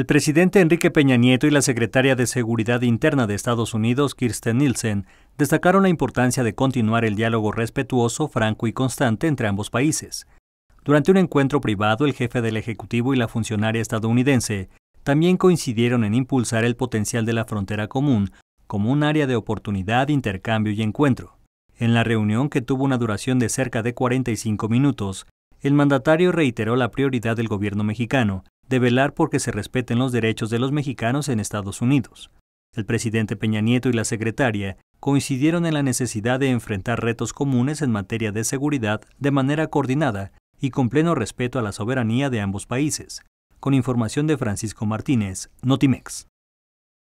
El presidente Enrique Peña Nieto y la secretaria de Seguridad Interna de Estados Unidos, Kirsten Nielsen, destacaron la importancia de continuar el diálogo respetuoso, franco y constante entre ambos países. Durante un encuentro privado, el jefe del Ejecutivo y la funcionaria estadounidense también coincidieron en impulsar el potencial de la frontera común como un área de oportunidad, intercambio y encuentro. En la reunión, que tuvo una duración de cerca de 45 minutos, el mandatario reiteró la prioridad del gobierno mexicano de velar porque se respeten los derechos de los mexicanos en Estados Unidos. El presidente Peña Nieto y la secretaria coincidieron en la necesidad de enfrentar retos comunes en materia de seguridad de manera coordinada y con pleno respeto a la soberanía de ambos países. Con información de Francisco Martínez, Notimex.